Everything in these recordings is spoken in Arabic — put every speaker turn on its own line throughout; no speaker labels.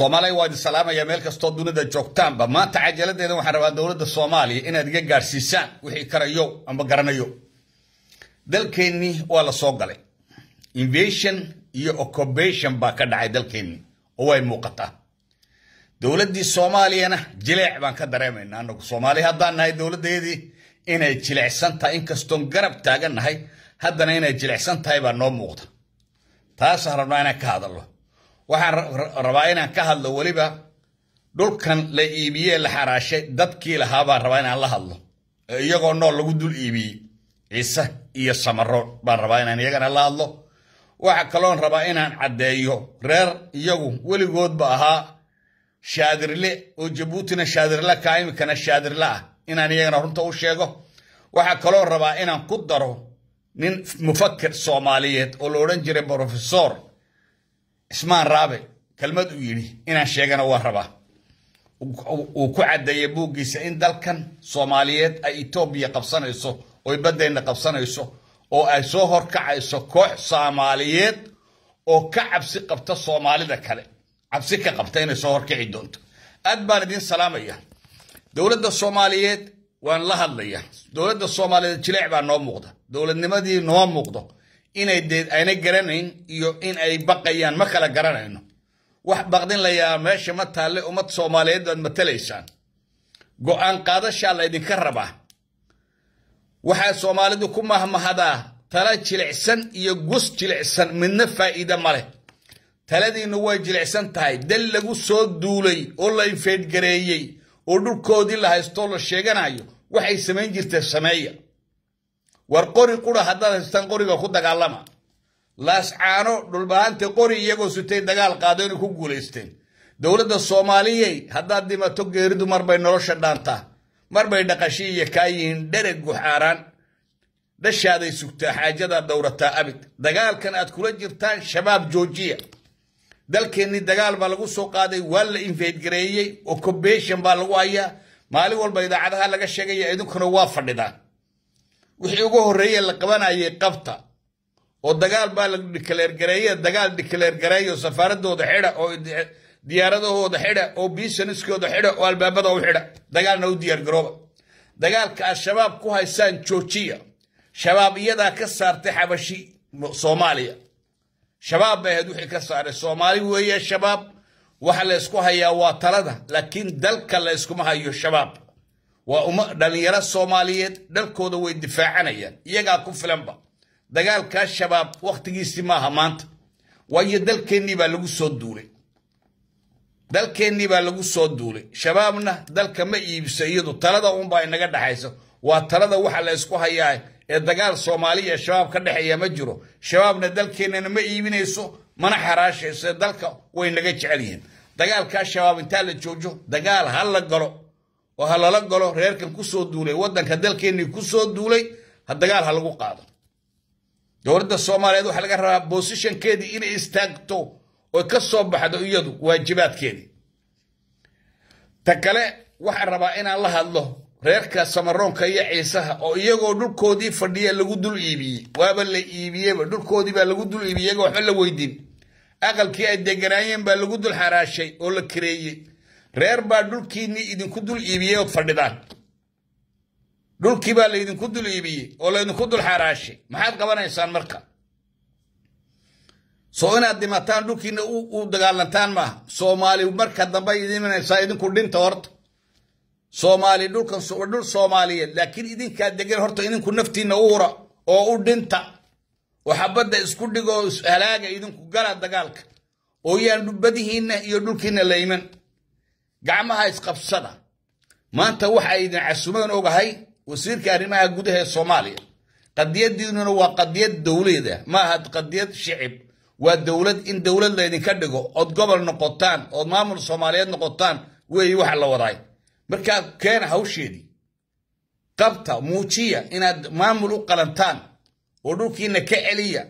soomaaliya waa idin salaamaya meel kastoo dunida joogtaanba maanta cajaladeeda waxaan rabaa dowladda soomaaliya inaad iga gaarsiisaan wixii karayo amba garanayo dalkeennii waa la soo galay invasion iyo occupation baa ka dhacay dalkeennii oo way muuqataa dowladdii soomaaliyana jileec baan ka dareemayna anagu soomaali haddaan nahay dowladdeedii inay jilecsan tahay inkastoon garab taagan nahay haddana inay jilecsan tahay baa noo muuqda taasaan rabnaa inaan ka hadallo waxaan rabaa inaan ka hadlo weliba dhulkan la iibiyee la xaraashay dadkii lahaabaa rabaa inaan la hadlo iyagoo nool lagu dul iibiyey ciise iyo samaro baan rabaa inaan iyagana la hadlo waxa kaloon rabaa inaan caddeeyo reer iyagu weligoodba ahaa shaadirle oo jabuutina shaadirle kaa iminkana shaadirle ah inaan iyagana runta u sheego waxaa kaloo rabaa inaan ku daro nin mufakir soomaaliyeed oo la odhan jiray brofesor اسمان رابي كلمة ويلي إن الشيخنا وهربا وكعد يبوقي سين دلكن صوماليات ايتوبيا قبصنا يسو ويبدا ان قبصنا يسو او ايسوهر كع يسو كوح صوماليات او كعبسي قبطة صومالي دكالي عبسي كقبطين يسوهر كعي دونت ادبا ندين سلام ايه دولة الصوماليات وان لها اللي ايه دولة الصوماليات تلعبا نوم مغدا دولة النمادي نوم مغدا inay deed ayna garanayn iyo in ay baqayaan ma kala garanayno wax baqdin layaa meesha ma taalle ummad soomaaliyeed baad matalaysaan go'aan qaadashaa laydinka rabaa waxaa soomaalidu ku mahmahadaa tala jilicsan iyo gus jilicsan midna faa'iida ma leh taladiinna way jilicsan tahay dal lagu soo duulay oo la infeedgareeyey oo dhulkoodii la haystoo la sheeganayo waxay samayn jirtee sameeya war qori qura haddaad haystaan qoriga ku dagaalama laascaano dhulbahaantii qori iyagoo sutay dagaal qaado inay ku guulaysteen dowladda soomaaliyey haddaad dhimato geeridu marbay nolosha dhaantaa marbay dhaqashi iyo kaa yihiin dhereg guxaaraan dhashaaday sugtaa xaajadaad dowrataa abid dagaalkan aad kula jirtaan shabaab joojiya dalkeennii dagaal baa lagu soo qaaday waa la infeydgareeyey oo combeshon baa lagu hayaa maalin walba idaacadaha laga sheegaya idinkuna waa fadhidaan wixii ugu horreeye la qabanayay qabta oo dagaal baa la dikaleergareeye dagaal dikaleergareeyo safaaradooda xidha oo diyaaradahooda xidha oo biisaniskooda xidha oo albaabada u xidha dagaalna u diyaargarooba dagaalka al-shabaab ku haysaan joojiya shabaab iyadaa ka saartay xabashi soomaaliya shabaab bay ahayd wixii ka saaray soomaali weeye shabaab waxa la ysku hayaa waa talada laakiin dalka la yskuma hayo shabaab ودنيالا الصوماليات دلكو دو الدفاع عنيا يجا كفلنبا دقال كالشباب وقت جيسي ما همانت ويا دلكي نيبا لغو صوت دولي دلكي نيبا لغو صوت دولي شبابنا دلك ما يبسيدو تلادا ومبا ينقرد حيسو واتلادا وحا لأسكو هياي دقال صوماليا شباب كده حيا مجرو شبابنا دلكي نينا ما يبنيسو منا حراش يسو دلك وينقرد حليين دقال كالشباب انتالي جوجو دقال هلق قرو وهلا لقلو ريرك كوسو دولي ودن كدل كيني كوسو دولي هدقال هلقو قاد دورد الصومالي دو حلقة راب بوسيشن كيدي إني استاقتو ويكسو بحدو إيادو واجبات كيدي تكالي واحد ربا إنا الله الله ريرك سمرون كي يعيسه أو إيغو دول كودي فردية لغو دول إيبي وابل لي إيبي يبا دول كودي با لغو دول إيبي يغو حلو ويدين أقل كي أدقرانيين با لغو دول حراشي أولا كريي reer baa dhulkiinni idinku dul iibiyey ood fadhidaan dhulkii baa laydinku dul iibiyey oo laydinku dul xaraashay maxaad qabanaysaan marka soo inaad dhimataan dhulkiinna u dagaalantaan maaha soomaali marka dambe idimanaysaa idinku dhinta horta soomaali dhulkan waa dhul soomaaliyeed laakiin idinkaa degan horta idinku naftiinna uura oo u dhinta oo xabadda isku dhig oo halaaga idinku gala dagaalka oo yaan badihiinna iyo dhulkiinna layman gacmaha isqabsada maanta waxa aydan casuumadan ogahay wasiirka arrimaha gudaha ee soomaaliya qadiyadiinuna waa qadiyad dowleeda ma aha qadiyad shicib waa dowlad in dowlad laydinka dhigo ood gobol noqotaan ood maamul soomaaliyeed noqotaan weeye waxa la wadaay markaa keena hawsheedii qabta muujiya inaad maamul u qalantaan oo dhulkiina ka celiya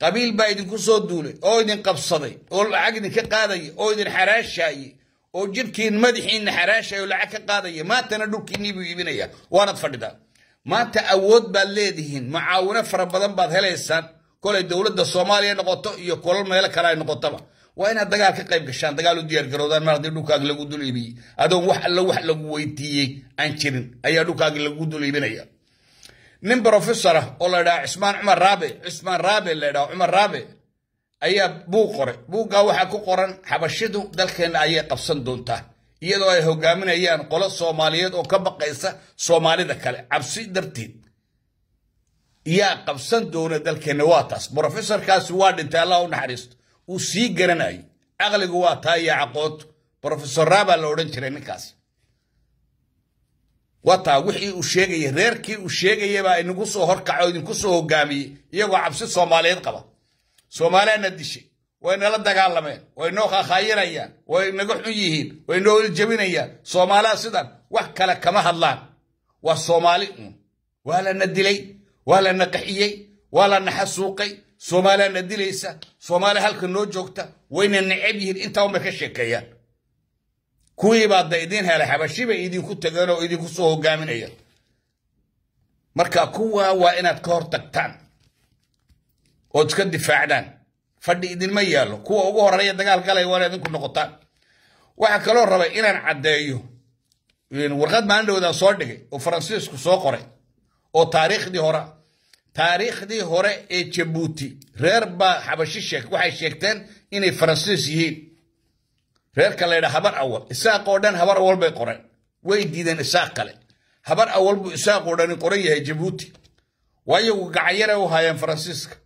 qabiil baa idinku soo duulay oo idin qabsaday oo lacag idinka qaadaya oo idin xaraashaayay oo jirhkiin madaxiinna xaraashaya oo lacag ka qaadaya maantana dhulkiinnii buu iibinaya waanad fadhidaa maanta awood baad leedihiin macaawino fara badan baad helaysaan kolay dowladda soomaaliya noqoto iyo kolal meelo kale ay noqotaba waa inaad dagaal ka qayb gashaan dagaal u diyaargaroodaan mar haddii dhulkaaga lagu dul iibiyey adoon wax alla wax lagu weydiiyey aan jirin ayaa dhulkaaga lagu dul iibinaya nin profesor ah oo la idhaha cismaan cumar raabe cismaan raabe la idhaha cumar raabe ayaa buug qoray buuggaa waxaa ku qoran xabashidu dalkeenna ayay qabsan doontaa iyadoo ay hogaaminayaan qolo soomaaliyeed oo ka baqaysa soomaalida kale cabsi darteed yaa qabsan doona dalkeenna waa taas brofesorkaasi waa dhintay allah u naxariisto wuu sii garanayay aqligu waa taa iyo caqoontu brofesor raabaa la odhan jiray ninkaasi wataa wixii uu sheegaya reerkii uu sheegayabaa inagu soo horkaco idinku soo hogaamiyey iyagoo cabsi soomaaliyeed qaba soomaaliana dishay waynala dagaalameen way noo khaakhayinayaan way naga xun yihiin way noo iljabinayaan soomaaliha sidan wax kale kama hadlaan waa soomaali uun waa lana dilay waa lana qaxiyey waa lana xasuuqay soomaaliya na dilaysa soomaaliya halka noo joogta wayna necab yihiin intaan bay ka sheekeeyaan kuwiibaad da idiin helay xabashi bay idinku tageen oo idinku soo hogaaminayaan marka kuwa waa inaad ka hor tagtaan ood iska difaacdaan fadhi idinma yaallo kuwa ugu horeeya dagaal galaya waa ina idinku noqotaan waxaa kaloo rabay inaan caddeeyo warqad maalin dhowdaan soo dhigay oo faransiisku soo qoray oo taariikhdii hore taariikhdii hore ee jabuuti reer baa xabashi sheeg waxay sheegteen inay faransiis yihiin reerka la yidhaa habar awal isaaq oo dhan habar awal bay qoreen way diideen isaaq kale habar awal buu isaaq oo dhani qoran yahay jabuuti waayagu gacan yara u haayeen faransiiska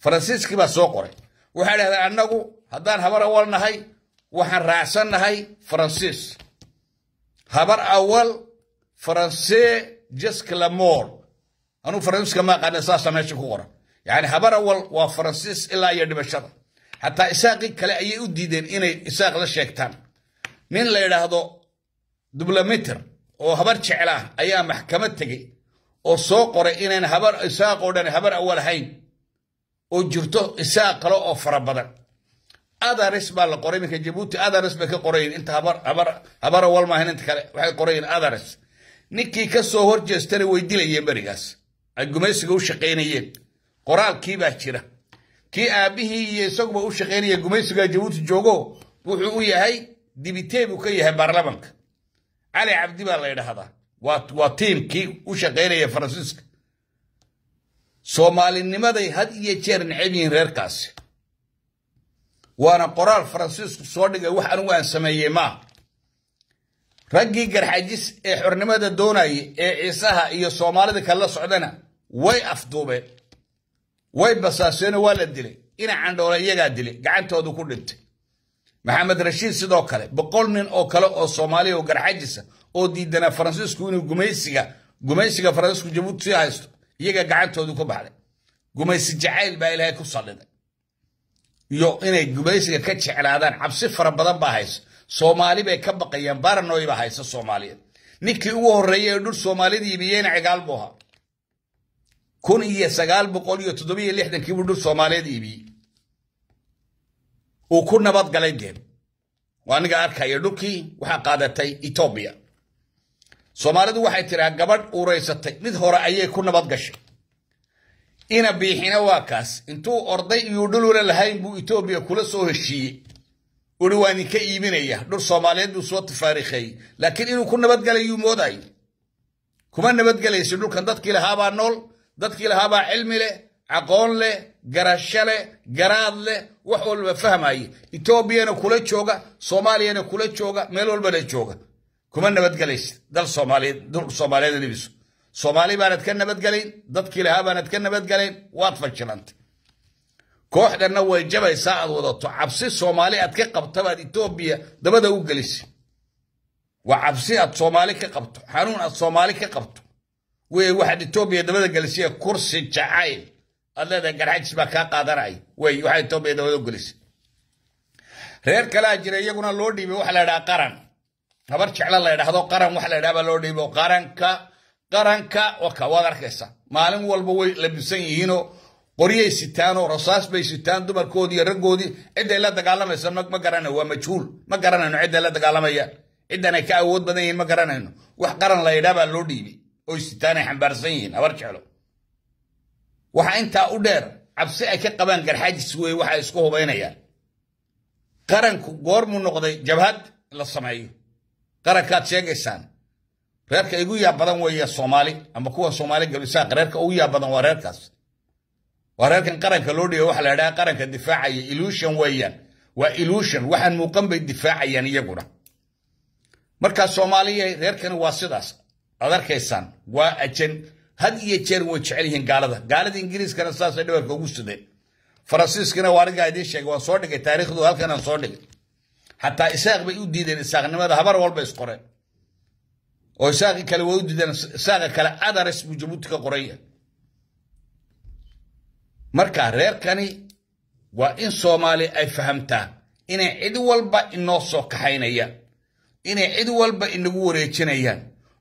فرانسيسكي با سوقري وحالها انغو هدان هبر اول نهي وحن راسن نهي فرانسيس هبر اول فرانسي جيسك لامور انو فرانسيس كما قال اساسا ماشي كوره يعني هبر اول وفرانسيس الا يدمشر حتى اساقي كلا اي وديدين ان اساق لا شيكتان من لا يرهدو دبلومتر او هبر جعلا ايا محكمه تجي او سوقري ان هبر اساق ودن هبر اول هين وجرته إساق له أفر بدن هذا رسم على قرين كجيبوتي هذا رسم كقرين انت عبر عبر عبر أول ما هنا انت قرين هذا رسم نكي كسو هرج استري ويدي لي يبرغاس الجميس جو شقيني قرال كي باكيرا كي أبيه يسوق بو شقيني الجميس جوت جوجو وحو يا هي دي بيتيب برلمانك علي عبد الله هذا وتيم كي وشقيني يا فرانسيسكو soomaalinimaday had iyo jeer necab yihiin reerkaasi waana qoraal faransiisku soo dhigay wax anigu aan sameeyey maaha raggii garxajis ee xornimada doonayay ee ciisaha iyo soomaalida kala socdana way afduubeen way basaaseenoo waa la dilay ina candhoole iyagaa dilay gacantoodu ku dhintay maxamed rashiid sidoo kale boqol nin oo kale oo soomaaliya oo garxajisa oo diidanaa faransiisku inuu gumaysiga gumaysiga faransiisku jabuuti sii haysto iyaga gacantoodu ku baxday gumaysi jacayl baa ilaahay ku saliday iyo inay gumaysiga ka jeclaadaan cabsi fara badan baa hayso soomaali bay ka baqayaan baranoy baa hayso soomaaliyeed ninkii ugu horreeya ee dhul soomaalida iibiyeyna cigaal buu ahaa kun iyo sagaal boqol iyo toddobiyo lixdankii buu dhul soomaaliyeed iibiyey uu ku nabad galay deen waa aniga arkaya dhulkii waxaa qaadatay etoobiya soomaalidu waxay tiraa gabadh uuraysatay mid hore ayay ku nabad gashay ina biixina waa kaas intuu orday iyo dhulula lahayn buu etoobiya kula soo heshiiyey uri waa idinka iibinaya dhul soomaaliyeed buu soo tafaarikheeyey laakiin inuu ku nabadgalayuu moodayo kuma nabadgelaysi dhulkan dadkii lahaabaa nool dadkii lahaabaa cilmi leh aqoon leh garasho leh garaad leh wax walba fahmaye etoobiyana kula jooga soomaaliyana kula jooga meel walbana jooga كمان نبت جليس دل صومالي دل صومالي دل بيسو صومالي بانت كان نبت جلين دد كلها بانت كان نبت جلين واطفا جلانت كوحدا نوى جبه ساعد وضطو عبسي صومالي اتكقب تبا دي توبية دبدا او جليس وعبسي ات صومالي كقبتو حانون ات صومالي كقبتو وي واحد توبية دبدا جليسية كرسي جعايل الله ده قرحج سباكا قادر اي وي واحد توبية دبدا او جليس رير كلا جريه يقونا لودي بيوح لدا قران nabar jecla la yidhaahdo qaran wax la yidhaha baa loo dhiibo qaranka qaranka waka waad arkaysa maalin walba way labisan yihiinoo qoryay sitaanoo rasaas bay sitaan dumarkoodii iyo raggoodii cidday la dagaalamaysa ma garanayo waa majhuul ma garanayno cidday la dagaalamayaan ciddanay ka awood badan yihiin ma garanayno wax qaran la yidhaha baa loo dhiibi oy sitaanay xambaarsan yihiin nabar jeclo waxaa intaa u dheer cabsi ay ka qabaan garxaajis weeye waxay isku hubaynayaan qaranku goormuu noqday jabhad in la sameeyo قرقات شنجسان ريرك يقول يا بدن ويا سومالي أما كوا سومالي قالوا ساق ريرك أو يا بدن وريركس وريرك إن قرقة لودي وحلا ده قرقة دفاع إيلوشن ويا وإيلوشن وحن مقام بالدفاع يعني يقولا مركز سومالي ريرك إنه واسداس أدرك إنسان وأجن هذه يصير وتشعلين قالده قالد إنجليز كان ساسد وركوجسده فرنسيس كنا وارد قاعدين شيء وصوت كتاريخه هالكنا صوت حتى إساق بي يديدين إساق نماذا هبر والبا إسقرين وإساق كلا ويديدين إساق كلا أدر اسم جبوت كقرية مركا رير كاني وإن صومالي أي فهمتان إن عدو والبا إنو سوك حينيا إن عدو والبا إنو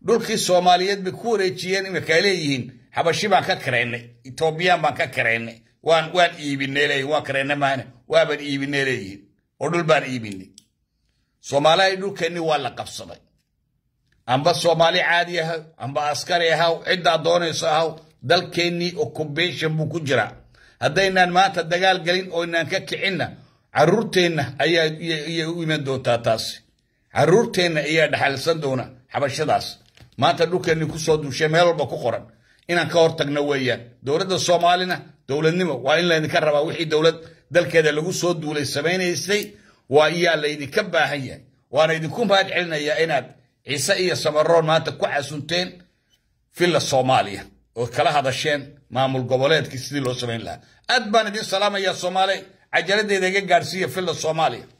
دول كي صوماليات بكوريتشيان إما كاليهين حبشي ما كاكرين إتوبيان ما كاكرين وان وان إيبيني لي وان كرين مانا وابن إيبيني لي ودول بان إيبيني soomaaliha dhulkeennii waa la qabsaday amba soomaali caadi ahaw amba askari ahaw ciddaa doonayso ahaw dalkeennii occupation buu ku jiraa haddaynaan maanta dagaal gelin oynaan ka kicinna caruurteenna ayaa iyay u iman doontaa taasi caruurteenna ayaa dhaxalsan doona xabashadaas maanta dhulkeennii kusoo duushay meel walba ku qoran inaan ka hortagno weeyaan dowladda soomaalina dowladnimo waa in laydinka rabaa wixii dowlad dalkeeda lagu soo duulay samaynaysay وأيا ليدك باهية وأنا يدكم بعد علنا يا إناد عيسى يا سمرون ما تكوع سنتين في الصومالية وكل هذا الشين ما مل قبلات كسيد لو سمين لا أدبان دي السلام يا الصومالي عجلة دي دقيقة قارسية في الصومالية